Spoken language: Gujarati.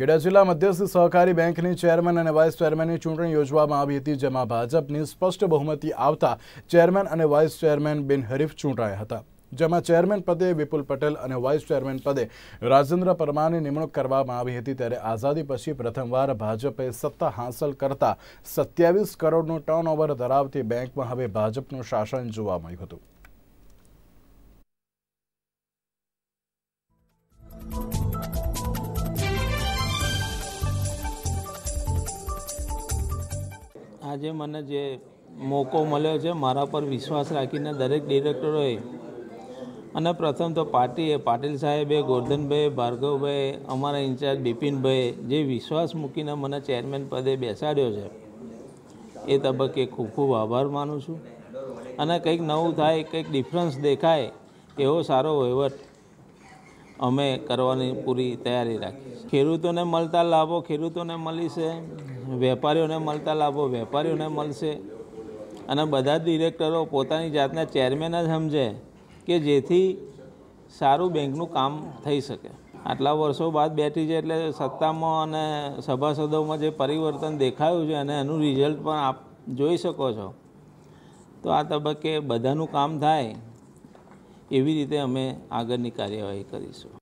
ખેડા જિલ્લા મધ્યસ્થ સહકારી બેંકની ચેરમેન અને વાઇસ ચેરમેનની ચૂંટણી યોજવામાં આવી હતી જેમાં ભાજપની સ્પષ્ટ બહુમતી આવતા ચેરમેન અને વાઇસ ચેરમેન બિનહરીફ ચૂંટાયા હતા જેમાં ચેરમેન પદે વિપુલ પટેલ અને વાઇસ ચેરમેન પદે રાજેન્દ્ર પરમારની નિમણૂક કરવામાં આવી હતી ત્યારે આઝાદી પછી પ્રથમવાર ભાજપે સત્તા હાંસલ કરતા સત્યાવીસ કરોડનું ટર્નઓવર ધરાવતી બેંકમાં હવે ભાજપનું શાસન જોવા મળ્યું હતું આજે મને જે મોકો મળ્યો છે મારા પર વિશ્વાસ રાખીને દરેક ડિરેક્ટરોએ અને પ્રથમ તો પાર્ટીએ પાટીલ સાહેબે ગોરધનભાઈ ભાર્ગવભાઈ અમારા ઇન્ચાર્જ બિપિનભાઈ જે વિશ્વાસ મૂકીને મને ચેરમેન પદે બેસાડ્યો છે એ તબક્કે ખૂબ ખૂબ આભાર માનું છું અને કંઈક નવું થાય કંઈક ડિફરન્સ દેખાય એવો સારો વહીવટ અમે કરવાની પૂરી તૈયારી રાખી ખેડૂતોને મળતા લાભો ખેડૂતોને મળી છે વેપારીઓને મળતા લાભો વેપારીઓને મળશે અને બધા જ ડિરેક્ટરો પોતાની જાતના ચેરમેન જ સમજે કે જેથી સારું બેંકનું કામ થઈ શકે આટલા વર્ષો બાદ બેઠી છે એટલે સત્તામાં અને સભાસદોમાં જે પરિવર્તન દેખાયું છે અને એનું રિઝલ્ટ પણ આપ જોઈ શકો છો તો આ તબક્કે બધાનું કામ થાય એવી રીતે અમે આગળની કાર્યવાહી કરીશું